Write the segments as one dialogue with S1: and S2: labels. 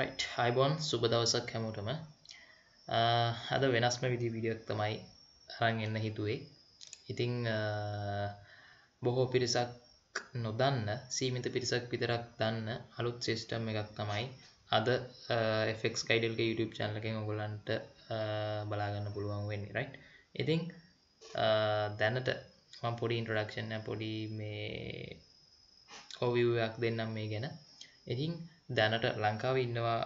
S1: Right හයිබොන් සුබ දවසක් හැමෝටම අද වෙනස්ම විදි විඩියක් තමයි හරන් එන්න හිතුවේ ඉතිං බොහෝ පිරිසක් නොදන්න සීමිත පිරිසක් විතරක් දන්න අලුත් සිිස්ටම් එකක් තමයි අද එෆෙක් ගයිඩල්ගේ YouTube චැනලකෙන් ඔගොලන්ට බලාගන්න පුළුවන් වෙන්නේ රයි් ඉතිං දැනට පොඩි ඉන්ට්‍රඩක්ෂන්න පොඩි මේ ඔවයක් දෙන්නම් මේ ගැන ඉතිං දැනට ලංකාව ඉන්නවා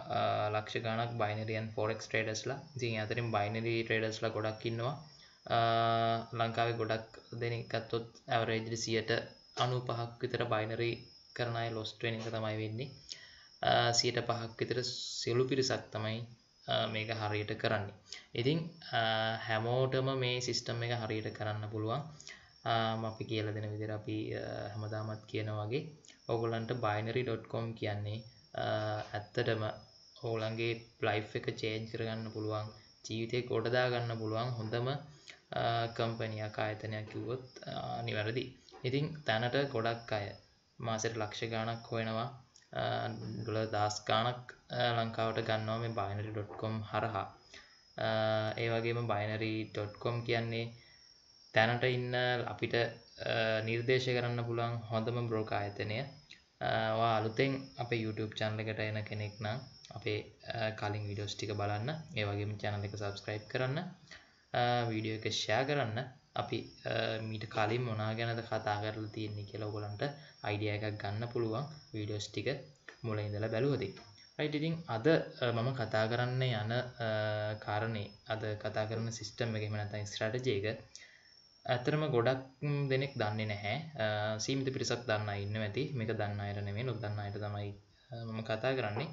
S1: ලක්ෂගානක් බයිනරියන් ෆෝරෙක්ස් ට්‍රේඩස්ලා ජී අතරින් බයිනරී ට්‍රේඩස්ල ගොඩක් ඉන්නවා ලංකාව ගොඩක් දෙනකත්තොත් ඇවරේජරි සියට අනු පහක් විතර බයිනරී කරනයි ලොස්ට්‍රේන එක තමයි වෙන්නේ සියට පහක් විතර සියලු පිරිසක් තමයි මේක හරියට කරන්නේ ඉතිං හැමෝටම මේ සිිස්ටම් එක හරියට කරන්න පුළුවන් අපි කියල දෙන විදිර අපි හැමදාමත් කියන වගේ ඔගොලන්ට බයිනරි.කොම් කියන්නේ ඇත්තටම ඔවුලන්ගේ ප්ලයි් එක චේන්ජ් කරගන්න පුළුවන් ජීවිතය ගොඩදා ගන්න පුළුවන් හොඳම කම්පනයක් ආයතනයක් කිව්වොත් නිවැරදි ඉතිං තැනට ගොඩක් අය මාසට ලක්ෂ ගානක් හොයෙනවා ඩොල දස් ගානක් ලංකාවට ගන්නවා මේ බයිනරි.කොම් හරහා ඒ වගේම බයිනරි.කොම් කියන්නේ තැනට ඉන්න අපිට නිර්දේශ කරන්න පුළුවන් හොඳම බ්‍රෝක ආයතනය අලුතෙන් අප YouTube චැනලකට එන කෙනෙක් නම් අපේ කලින් විඩියෝස් ටික බලන්න ඒවගේම චැනල එක සබස්ක්‍රයිබ් කරන්න වීඩියෝ එක ෂයා කරන්න අපි මීට කලින් මොනා ගැනද කතා කරල තියන්නේ කියලා ගොලන්ට අයිඩිය එකක් ගන්න පුළුවන් වීඩියෝස් ටික මුල ඉඳලා බැලුවති ඉතින් අද මම කතා කරන්න යන කාරණේ අද කතා කරන සිිස්ටම් එක මෙනතයි ස්ට්‍රටජයක ඇතරම ගොඩක් දෙනෙක් දන්නේ නැහැ සීමිත පිරිසක් දන්න ඉන්න ඇති මේක දන්න අයට නෙමේ නොදන්න අයට තමයි මම කතා කරන්නේ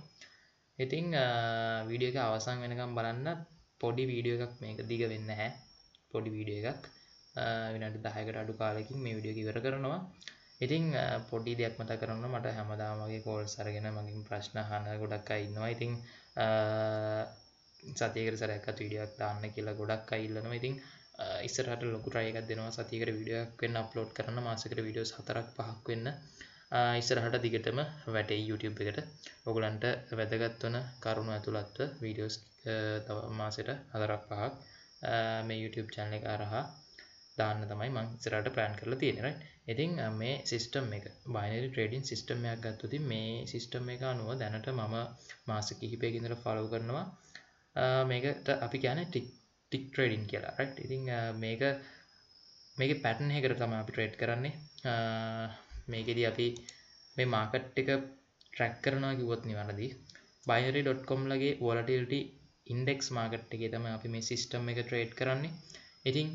S1: ඉතිං වීඩියක අවසන් වෙනකම් බලන්න පොඩි වීඩියෝ එකක් මේක දිග වෙන්න හැ පොඩි වීඩිය එකක් වෙනට දහයකට අඩු කාලකින් මේ විඩියෝ ඉවර කරනවා ඉතිං පොඩි දෙයක් මත කරන්න මට හැමදාමගේ කෝල් සරගෙන මගින් ප්‍රශ්න හන ගොඩක් අඉන්නවා ඉතිං සතියකර සරැක්කත් විඩියක් දාන්න කියලා ගොඩක් අඉල්ලනවා ඉතිං ඉස්සරහට ලොකු ට්‍රයකක් දෙනවා සතියකට විඩියක් වෙන්න අප්ලෝඩ් කරන මාසකට විඩියෝ හතරක් පහක් වෙන්න ඉස්සරහට දිගටම වැටේ YouTube එකට ඔගලන්ට වැදගත්වන කරුණු ඇතුළත්ව වීඩියෝස් මාසට හදරක් පහක් මේ YouTube චැනල එක අරහා දාන්න තමයි මං ඉස්සරහට ප්ලෑන් කරලා තියෙනවා ඉතින් මේ සිස්ටම් එක බයිනරි ට්‍රේඩින් සිස්ටම් එකක් ගත්තොත් මේ සිස්ටම් එක අනුව දැනට මම මාස කිහිපයක ඉඳලා ෆලෝ කරනවා මේකට අපි කියන්නේ ටික් ටික් ට්‍රඩින් කියලා රයිට් ඉතින් මේක මේක පැටන් එකට තම අපි ට්‍රේඩ් කරන්නේ මේකෙදී අපි මේ මාකට් එක ට්‍රැක් කරනවා කිව්වොත් නිවැරදි binary.com ලගේ volatility index market එකේ තමයි අපි මේ system එක trade කරන්නේ. ඉතින්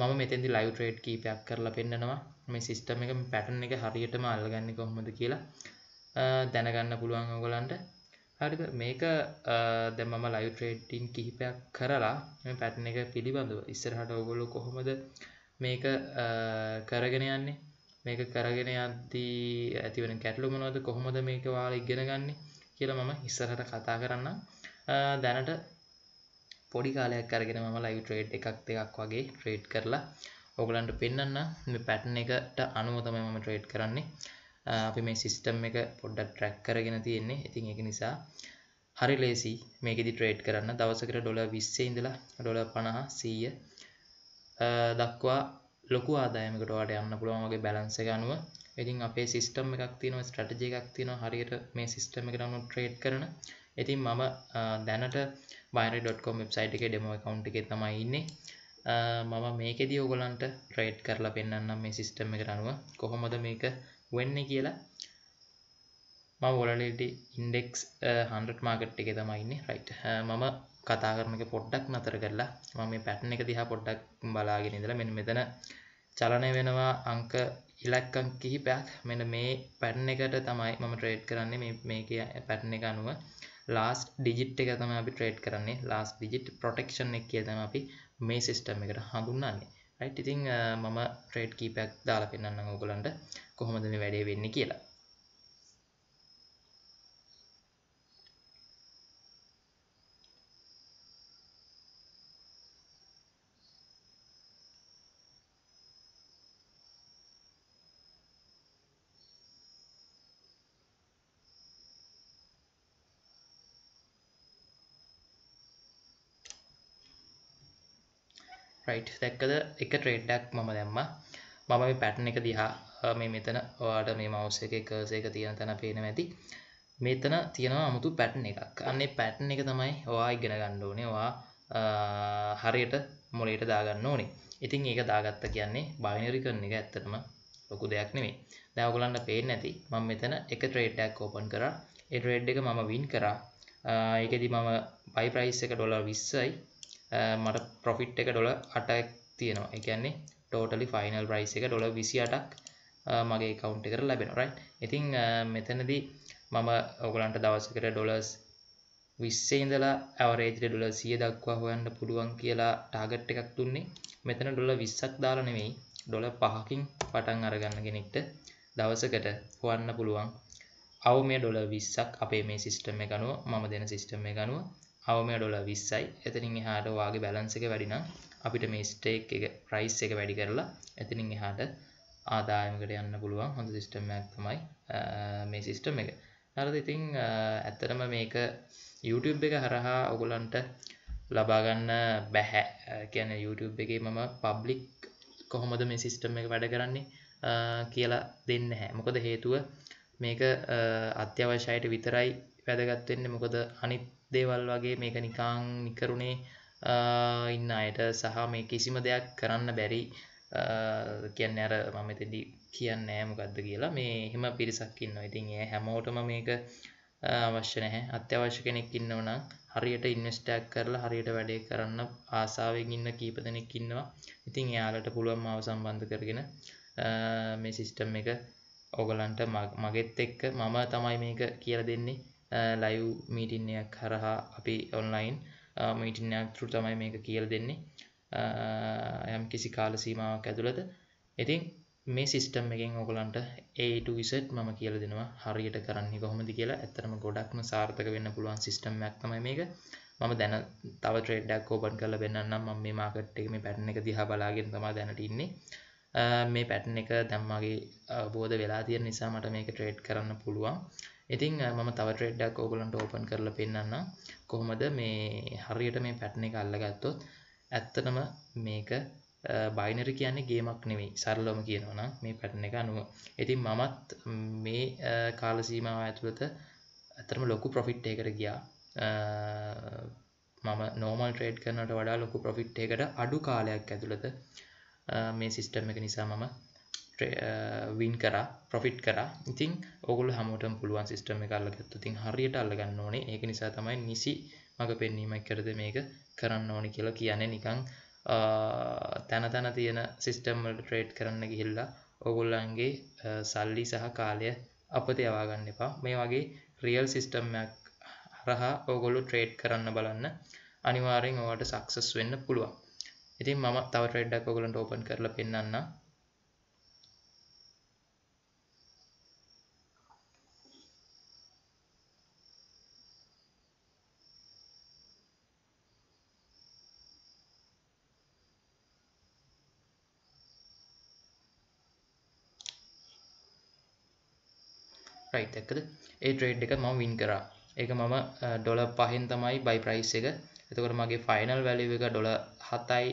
S1: මම මෙතෙන්දි live trade කීපයක් කරලා පෙන්නනවා. මේ system එක pattern එක හරියටම අල්ලගන්නේ කොහොමද කියලා දැනගන්න පුළුවන් ඔයගලන්ට. හරිද මේක දැන් මම ලයිව් ට්‍රේඩින් කිහිපයක් කරලා මේ පැටර්න් එක පිළිබඳව ඉස්සරහට ඔයගොල්ලෝ කොහොමද මේක කරගෙන යන්නේ මේක කරගෙන යද්දී ඇතිවෙන ගැටලු මොනවද කොහොමද මේක ඔයාලා ඉගෙන ගන්නෙ කියලා මම ඉස්සරහට කතා කරන්න දැනට පොඩි කාලයක් අරගෙන මම ලයිව් ට්‍රේඩ් එකක් දෙකක් වගේ ට්‍රේඩ් කරලා ඔයගලන්ට පෙන්වන්න මේ පැටර්න් එකට අනුව තමයි මම ට්‍රේඩ් කරන්නේ අපි මේ සිස්ටම් එක පොඩ්ඩක් ට්‍රැක් කරගෙන තියෙන්නේ ඉතින් ඒක නිසා හරි ලේසි මේකෙදි ට්‍රේඩ් කරන්න දවසකට ඩොලර් 20 ඉඳලා ඩොලර් 50 100 දක්වා ලොකු ආදායමකට ඔයාලට යන්න පුළුවන් වගේ බැලන්ස් එක අනුව ඉතින් අපේ සිස්ටම් එකක් තියෙනවා ස්ට්‍රැටජි එකක් තියෙනවා හරියට මේ සිස්ටම් එකට අනුව ට්‍රේඩ් කරන ඉතින් මම දැනට බයිනරි.com වෙබ්සයිට් එකේ ඩෙමෝ account එකේ තමයි ඉන්නේ මම මේකෙදී ඔයගලන්ට ට්‍රේඩ් කරලා පෙන්වන්නම් මේ සිස්ටම් එකට අනුව කොහොමද මේක වෙන්නේ කියලා මම වලට ඉන්ඩෙක්ස් 100 මාකට් එකේ තමයි ඉන්නේ රයිට් මම කතා කරන එක පොඩ්ඩක් නතර කරලා මම මේ පැටර්න් එක දිහා පොඩ්ඩක් බලාගෙන ඉඳලා මෙන්න මෙතන චලනය වෙනවා අංක ඉලක්කම් කිහිපයක් මෙන්න මේ පැටර්න් එකට තමයි මම ට්‍රේඩ් කරන්නේ මේ මේකේ පැටර්න් එක අනුව last digit එක තමයි අපි ට්‍රේඩ් කරන්නේ last digit protection එක කියලා තමයි අපි මේ සිස්ටම් එකට හඳුන්වන්නේ ඉතිං මම ට්‍රේඩ් කීපයක් දාලා පෙන්න්නම් ඔගලන්ට කොහොමද මේ වැඩේ වෙන්න කියලා රයිට් දැක්කද එක ට්‍රේඩ්ඩක් මම දැම්ම මම මේ පැටන එක දිහා මේ මෙතන ඔයාට මේ මවස එක කර්ස එක තියෙන තැන පේන ඇති මෙතන තියෙනවා අමුතු පැටන එකක් අන්නේ පැටන එක තමයි ඔවා ඉගෙන ගන්න ඕනේ වා හරියට මොලේට දාගන්න ඕනේ ඉතින් ඒක දාගත්ත කියන්නේ බයිනරි කරන එක ඇත්තටම ලොකු දෙයක් නෙමේ දැවගුලන්න පේෙන් ඇති මං මෙතන එක ට්‍රේඩ්ඩක් ඕපන් කරා එටරේඩ් එක මම වින් කරා ඒකෙදි මම බයිප්‍රයිස් එක ඩොලර් විස්සයි මට ප්‍රොෆිට් එක ඩොල අටක් තියෙනවා එකන්නේ ටෝටලි ෆයිනල් ප්‍රයිස් එක ඩොල විසි අටක් මගේ කවුන්් එකට ලැබෙන රයි ඉතිං මෙතනදී මම ඔගුලන්ට දවසකට ඩොලස් විස්සේ ඉඳලා ඇවරේජට ඩොල සිය දක්වා හොයන්න පුළුවන් කියලා ටාගට් එකක් තුන්නේ මෙතන ඩොල විස්සක් දාලා නෙවෙයි ඩොල පහකින් පටන් අරගන්න කෙනෙක්ට දවසකට හොන්න පුළුවන් අව මේ ඩොල විස්සක් අපේ මේ සිිස්ටම් එකනුව මම දෙන සිිස්ටම් එකනුව අවම ඩොලා විස්සයි එතනින් එහාට වාගේ බැලන්ස එක වැඩිනම් අපිට මේ ස්ටේක් එක ප්‍රයිස් එක වැඩි කරලා එතනින් එහාට ආදායමකට යන්න පුළුවන් හොඳ සිිස්ටම්මයක් තමයි මේ සිිස්ටම් එක නරද ඉතිං ඇත්තරම මේක YouTube එක හරහා ඔගුලන්ට ලබාගන්න බැහැ කියන YouTube එකේ මම පබ්ලික් කොහොමද මේ සිිස්ටම් එක වැඩ කරන්නේ කියලා දෙන්න හැ මොකද හේතුව මේක අත්‍යවශ්‍යයට විතරයි වැදගත්වෙන්නේ මොකද අනිත් දේවල් වගේ මේක නිකාං නිකරුණේ ඉන්න අයට සහ මේ කිසිම දෙයක් කරන්න බැරි කියන්න අර මම තෙදි කියන්න ෑමකක්ද කියලා මේ එහෙම පිරිසක්කින්න ඉතින් ඒ හැමෝටම මේක අවශ්‍ය නැහැ අත්‍යවශ්‍ය කෙනෙක් ඉන්නවන හරියට ඉන්වස්ටක් කරලා හරියට වැඩේ කරන්න ආසාාවෙන් ඉන්න කීප දෙනෙක් ඉන්නවා ඉතින් එයාලට පුළුවන් මාව සම්බන්ධ කරගෙන මේ සිිස්ටම් එක ඕගලන්ට මගෙත් එක්ක මම තමයි මේක කියල දෙන්නේ ලයිව් මීටින්යක් හරහා අපි ඔන්ලයින් මීටින්යක් තුර තමයි මේක කියල දෙන්නේ යම් කිසි කාල සීමාවක් ඇතුළද ඉතින් මේ සිිස්ටම් එකෙන් ඕගලන්ට ඒට විසට් මම කියල දෙනවා හරියට කරන්නේ කොහොමද කියලා ඇතරම ගොඩක්ම සාර්ථක වෙන්න පුළුවන් සිිස්ටම් ඇක්තම මේක මම දැන තව ට්‍රේඩ්ඩක් ෝපන් කරල බෙන්න්නම් ම මේ මාකට් එක මේ පැටන එක දිහා බලාගෙන තමා දැනට ඉන්නේ මේ පැටන එක දැම්මගේ බෝධ වෙලා තිය නිසා මට මේක ට්‍රේඩ් කරන්න පුළුවන් ඉතින් මම තව ට්‍රේඩ්ඩක් ඕගලන්ට ඕපන් කරලා පෙන්වන්න කොහොමද මේ හරියට මේ පැට්න එක අල්ලගත්තොත් ඇත්තටම මේක බයිනරි කියන්නේ ගේමක් නෙවෙයි සරලවම කියනවා නම් මේ පැටර්න් එක අනුව. ඉතින් මමත් මේ කාල සීමාව ඇතුළත අතරම ලොකු ප්‍රොෆිට් එකකට ගියා. මම normal trade කරනවට වඩා ලොකු ප්‍රොෆිට් එකකට අඩු කාලයක් ඇතුළත මේ සිස්ටම් එක නිසා මම වින් uh, කරා ප්‍රොෆිට් කරා ඉතින් ඔගුල හමුවටම පුළුවන් සිස්ටම එක අල්ලගත්තු තින් හරියට අල්ලගන්න ඕනේ ඒක නිසා තමයි නිසි මඟ පෙන්වීමක් කරද මේක කරන්න ඕනි කියලා කියන්නේ නිකං uh, තැන තැන තියෙන සිිස්ටම්වලට ට්‍රේට් කරන්න ගිහිල්ලා ඔගොල්ලන්ගේ uh, සල්ලි සහ කාලය අපත යවාගන්න එපා මේ වගේ රියල් සිිස්ටම්මයක් රහා ඔගොලු ට්‍රේඩ් කරන්න බලන්න අනිවාරෙන් ඕට සක්සස් වෙන්න පුළුවන් ඉතින් මම තව ට්‍රේඩ්ඩක් ඔගලන්ට ඕපන් කරලා පෙන්න්න රයි් එකද ඒ ට්‍රේඩ් එක මම වින් කරා ඒක මම ඩොල පහෙන් තමයි බයි ප්‍රයිස් එක එතකොට මගේ ෆයිනල් වැලිව එක ඩොල හතයි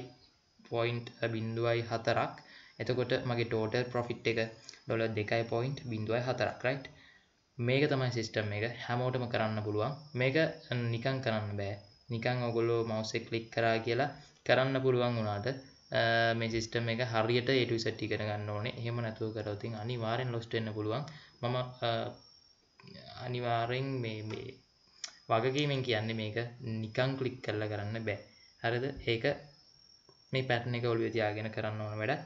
S1: පොයින්් බින්දුවයි හතරක් එතකොට මගේ ටෝටර් ප්‍රොෆිට් එක ඩොල දෙකයි පොයින්් බිඳුවයි හතරක් රයිට් මේක තමයි සිිස්ටම් එක හැමෝටම කරන්න පුළුවන් මේක නිකං කරන්න බෑ නිකං ඔගොලෝ මවසේ කලික් කරා කියලා කරන්න පුළුවන් වුණාට මේ සිස්ටම් එක හරියට A to Z ඉගෙන ඕනේ. එහෙම නැතුව කරොත් අනිවාර්යෙන් lost වෙන්න පුළුවන්. මම අනිවාර්යෙන් මේ මේ වගකීමෙන් කියන්නේ මේක නිකන් ක්ලික් කරලා කරන්න බෑ. හරිද? ඒක මේ pattern එක ඔළුවේ තියාගෙන කරන්න ඕන වැඩක්.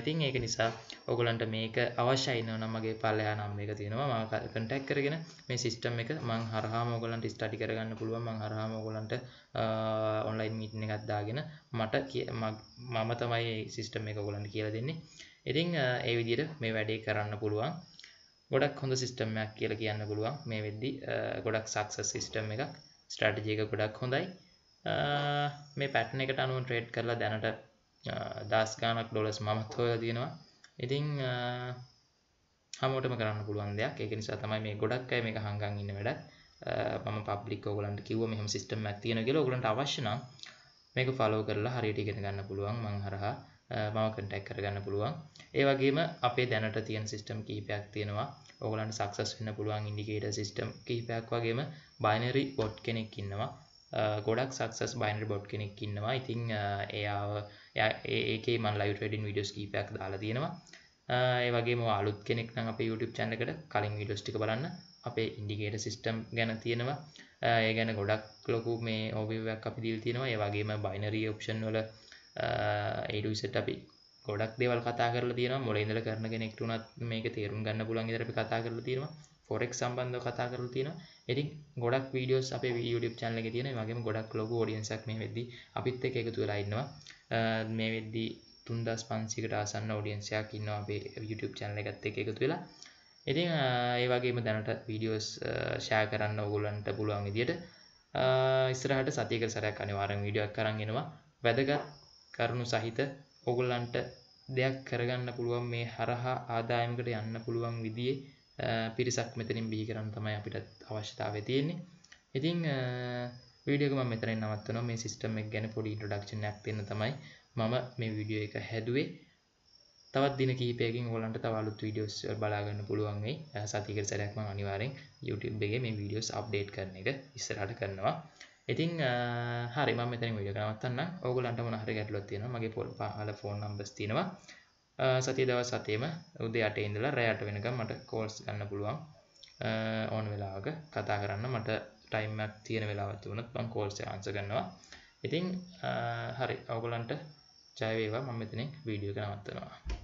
S1: ඉතින් ඒක නිසා ඔගලන්ට මේක අවශ්‍යයින නමගේ පල්ලයා නම් එක තියෙනවා මකටක් කරගෙන මේ සිිස්ටම් එක මං හරහා මෝගලන්ට ස්ටටි කරගන්න පුළුවන් මං හරහා මෝගලන්ට ඔන්ලයින් මීටන එකත්දාගෙන මට මම තමයි සිිස්ටම් එක ගොලන්ට කියලා දෙන්නේ ඉතිං ඒ විදිට මේ වැඩේ කරන්න පුළුවන් ගොඩක් හොඳ සිිස්ටම්මයක් කියලා කියන්න පුළුවන් මේ වෙද්දි ගොඩක් සක්ස සිිස්ටම් එකක් ස්ට්‍රටජයක ගොඩක් හොඳයි මේ පැට්න එකට අනුවන් ට්‍රේඩ් කරලා දැනට දස් ගානක් ඩොලස් මමත් හොයලා තියෙනවා ඉතින් හැමෝටම කරන්න පුළුවන් දෙයක් ඒක නිසා තමයි මේ ගොඩක් අය මේක හංගන් ඉන්න වැඩක් මම පබ්ලික් ඕගලන්ට කිව්ව මෙහෙම සිස්ටම් එකක් තියෙනවා කියලා ඕගලන්ට අවශ්‍ය නම් මේක ෆලෝ කරලා හරියට ඉගෙන ගන්න පුළුවන් මං හරහා මම කටක් කරගන්න පුළුවන් ඒ වගේම අපේ දැනට තියන් සිිස්ටම් කීපයක් තියෙනවා ඔගලන්ට සක්සස් වන්න පුළුවන් ඉන්ඩිකේට සිිස්ටම් කීපයක් වගේම බයිනරි බොඩ් කෙනෙක් ඉන්නවා ගොඩක් සක්සස් බයිනරි බොඩ් කෙනෙක් ඉන්නවා ඉතිං එයාව ඒකේ මන් ලයි ටඩින් විඩියස් කීපයක් දාලා තියෙනවා ඒ වගේම අලුත් කෙනෙක් නම් අපේ YouTube channel එකට කලින් වීඩියෝස් ටික බලන්න අපේ ඉන්ඩිකේට සිස්ටම් ගැන තියෙනවා ඒ ගැන ගොඩක් ලොකු මේ ඕවිවක් අපි දීලා තියෙනවා ඒ වගේම බයිනරි ඔප්ෂන් වල ඒ විසට අපි ගොඩක් දේවල් කතා කරලා තියෙනවා මොලේ ඉඳලා කරන කෙනෙක්ට උනත් මේක තේරුම් ගන්න පුළුවන් විදිහට අපි කතා කරලා තියෙනවා ෆොරෙක් සම්බන්ධ කතා කරලා තියෙනවා ඉතින් ගොඩක් වීඩියෝස් අපේ YouTube channel එකේ තියෙනවා වගේම ගොඩක් ලොකු audience එකක් මේ වෙද්දි අපිත් එක්ක එකතු වෙලා ඉන්නවා මේ වෙද්දි 3500කට ආසන්න audience එකක් ඉන්නවා අපේ YouTube channel එකත් එක්ක එකතු වෙලා ඉතින් ඒ වගේම දැනට වීඩියෝස් ෂෙයා කරන්න ඕගොල්ලන්ට පුළුවන් විදියට ඉස්සරහට සතියක සැරයක් අනිවාර්යෙන් වීඩියෝ එකක් අරන් එනවා. වැදගත් කරුණු සහිත ඕගොල්ලන්ට දෙයක් කරගන්න පුළුවන් මේ හරහා ආදායමකට යන්න පුළුවන් විදිහේ පිරිසක් මෙතනින් බිහි කරන්න තමයි අපිට අවශ්‍යතාවය තියෙන්නේ ඉතින් වීඩියෝක මම මෙතනින් නවත්වනවා මේ සිස්ටම් එක ගැන පොඩි ඉන්ට්‍රොඩක්ෂන් එකක් දෙන්න තමයි මම මේ වීඩියෝ එක හැදුවේ තවත් දින කීපයකින් ඔයාලන්ට තව අලුත් වීඩියෝස් බලා ගන්න පුළුවන් වෙයි. සතියකට සැරයක් මම අනිවාර්යෙන් YouTube එකේ මේ වීඩියෝස් අප්ඩේට් කරන එක ඉස්සරහට කරනවා. ඉතින් හරි මම මෙතනින් වීඩියෝ එක නවත්තන්නම්. ඕගොල්ලන්ට මොන හරි ගැටලුවක් තියෙනවා මගේ පහල ෆෝන් නම්බර්ස් තියෙනවා. සතිය දවස් සතියම උදේ 8 ඉඳලා රෑ 8 වෙනකම් මට කෝල්ස් ගන්න පුළුවන් ඕන වෙලාවක කතා කරන්න මට ටයිම් එකක් තියෙන වෙලාවක් තිබුණොත් මම කෝල්ස් ආන්සර් කරනවා ඉතින් හරි ඔයගොල්ලන්ට ජය වේවා මම මෙතනින් වීඩියෝ එක නවත්තනවා